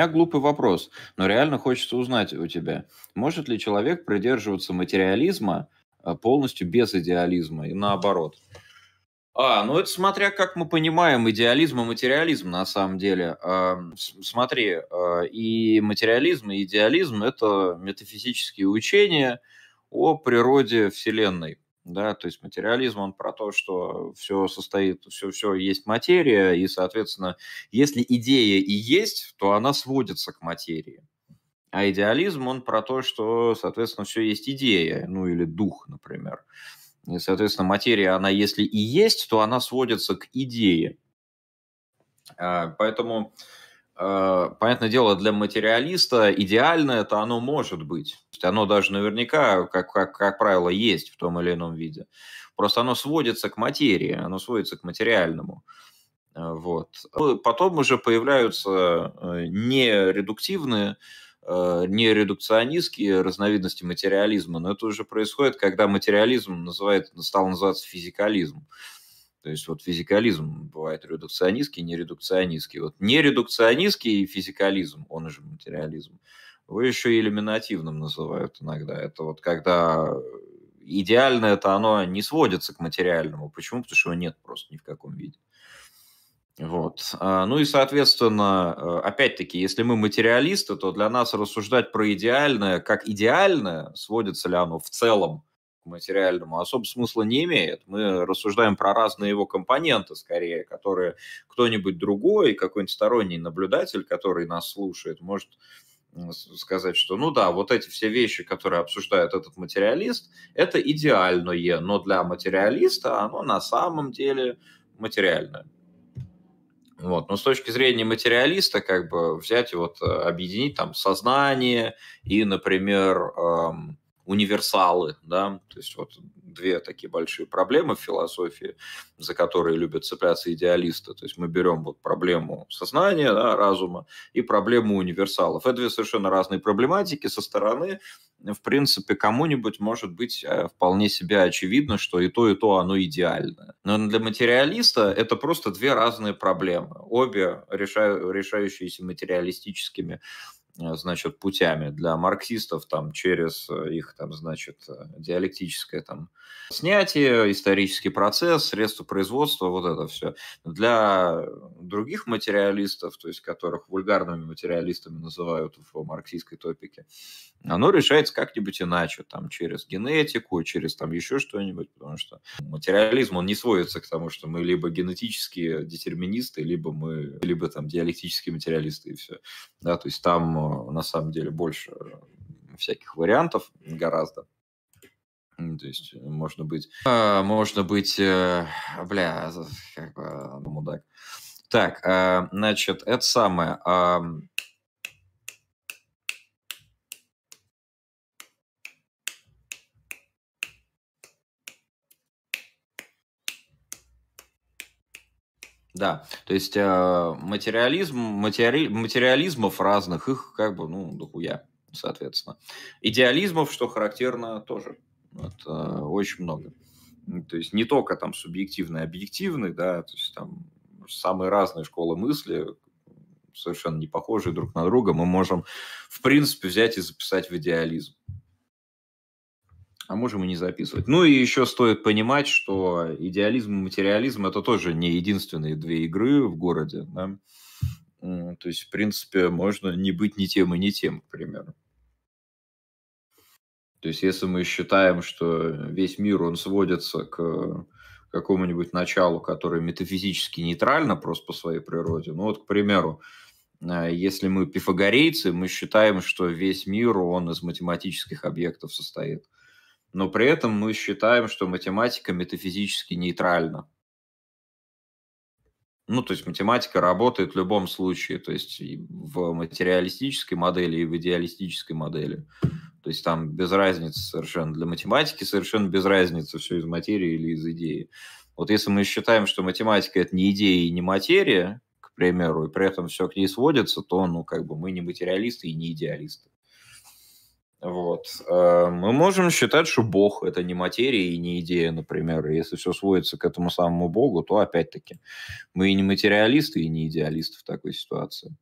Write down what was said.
меня глупый вопрос, но реально хочется узнать у тебя, может ли человек придерживаться материализма а, полностью без идеализма и наоборот? А, ну это смотря как мы понимаем идеализм и материализм на самом деле. А, смотри, а, и материализм, и идеализм – это метафизические учения о природе Вселенной да, то есть материализм, он про то, что все состоит, все, все есть материя, и, соответственно, если идея и есть, то она сводится к материи. А идеализм, он про то, что, соответственно, все есть идея, ну или дух, например. И, соответственно, материя, она если и есть, то она сводится к идее. А, поэтому Э, понятное дело, для материалиста идеально это оно может быть. Оно даже наверняка, как, как, как правило, есть в том или ином виде. Просто оно сводится к материи, оно сводится к материальному. Э, вот. Ну, потом уже появляются э, нередуктивные, нередукционистские разновидности материализма, но это уже происходит, когда материализм называет, стал называться физикализм. То есть вот физикализм бывает редукционистский, нередукционистский. Вот нередукционистский физикализм, он же материализм, его еще и иллюминативным называют иногда. Это вот когда э, идеальное это оно не сводится к материальному. Почему? Потому что его нет просто ни в каком виде. Вот. А, ну и, соответственно, э, опять-таки, если мы материалисты, то для нас рассуждать про идеальное, как идеальное, сводится ли оно в целом к материальному особо смысла не имеет. Мы рассуждаем про разные его компоненты скорее, которые кто-нибудь другой, какой-нибудь сторонний наблюдатель, который нас слушает, может сказать, что ну да, вот эти все вещи, которые обсуждает этот материалист, это идеальное, но для материалиста оно на самом деле материальное. Вот. Но с точки зрения материалиста, как бы взять и вот э, объединить там сознание и, например, эм, универсалы, да, то есть вот две такие большие проблемы в философии, за которые любят цепляться идеалисты, то есть мы берем вот проблему сознания, да, разума и проблему универсалов. Это две совершенно разные проблематики со стороны, в принципе, кому-нибудь может быть э, вполне себе очевидно, что и то, и то оно идеальное. Но для материалиста это просто две разные проблемы, обе решающиеся материалистическими Э, значит, путями для марксистов, там, через э, их, там, значит, э, диалектическое, там, снятие, исторический процесс, средства производства, вот это все. Для других материалистов, то есть которых вульгарными материалистами называют в марксистской топике, оно решается как-нибудь иначе, там, через генетику, через, там, еще что-нибудь, потому что материализм, он не сводится к тому, что мы либо генетические детерминисты, либо мы, либо, там, диалектические материалисты, и все. Да, то есть там на самом деле больше всяких вариантов гораздо. То есть э, можно быть, а, можно быть, э, бля, как бы мудак. Так, а, значит, это самое. Да, то есть э, материализм, матери, материализмов разных, их как бы, ну, дохуя, соответственно. Идеализмов, что характерно, тоже вот, э, очень много. То есть не только там субъективный, объективный, да, то есть там самые разные школы мысли, совершенно не похожие друг на друга, мы можем, в принципе, взять и записать в идеализм а можем и не записывать. Ну и еще стоит понимать, что идеализм и материализм – это тоже не единственные две игры в городе. Да? То есть, в принципе, можно не быть ни тем и ни тем, к примеру. То есть, если мы считаем, что весь мир, он сводится к какому-нибудь началу, которое метафизически нейтрально просто по своей природе. Ну вот, к примеру, э, если мы пифагорейцы, мы считаем, что весь мир, он из математических объектов состоит но при этом мы считаем, что математика метафизически нейтральна. Ну, то есть математика работает в любом случае, то есть в материалистической модели и в идеалистической модели. То есть там без разницы совершенно. Для математики совершенно без разницы все из материи или из идеи. Вот если мы считаем, что математика – это не идея и не материя, к примеру, и при этом все к ней сводится, то, ну, как бы мы не материалисты и не идеалисты. Вот. Э, мы можем считать, что Бог – это не материя и не идея, например. И если все сводится к этому самому Богу, то опять-таки мы и не материалисты, и не идеалисты в такой ситуации.